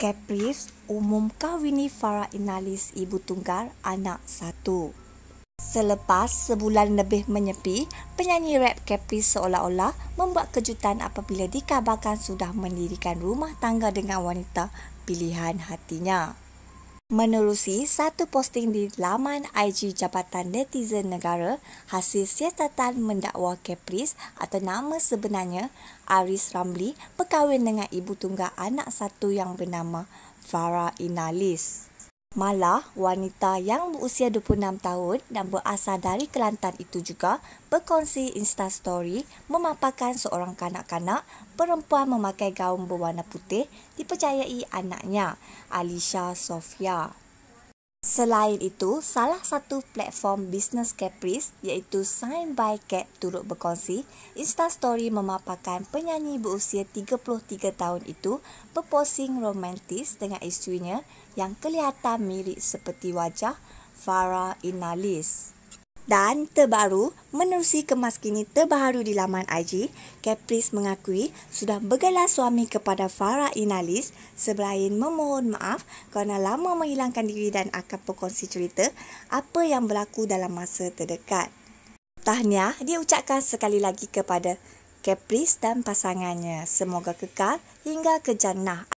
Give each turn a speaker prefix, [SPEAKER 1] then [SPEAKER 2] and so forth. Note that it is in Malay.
[SPEAKER 1] Caprice umum kahwini Farah Inalis ibu tunggal anak satu. Selepas sebulan lebih menyepi, penyanyi rap Caprice seolah-olah membuat kejutan apabila dikabarkan sudah mendirikan rumah tangga dengan wanita pilihan hatinya. Menerusi satu posting di laman IG Jabatan Netizen Negara, hasil siasatan mendakwa Caprice atau nama sebenarnya Aris Ramli berkahwin dengan ibu tunggal anak satu yang bernama Farah Inalis. Malah, wanita yang berusia 26 tahun dan berasal dari Kelantan itu juga berkongsi insta story memaparkan seorang kanak-kanak perempuan memakai gaun berwarna putih dipercayai anaknya, Alicia Sofia. Selain itu, salah satu platform bisnes Caprice iaitu Sign by Cat turut berkongsi Instastory memaparkan penyanyi berusia 33 tahun itu berposing romantis dengan isterinya yang kelihatan mirip seperti wajah Farah Inalis. Dan terbaru, menerusi kemas kini terbaru di laman IG, Caprice mengakui sudah bergelar suami kepada Farah Inalis sebelain memohon maaf kerana lama menghilangkan diri dan akan berkongsi cerita apa yang berlaku dalam masa terdekat. Tahniah dia ucapkan sekali lagi kepada Caprice dan pasangannya. Semoga kekal hingga ke jannah.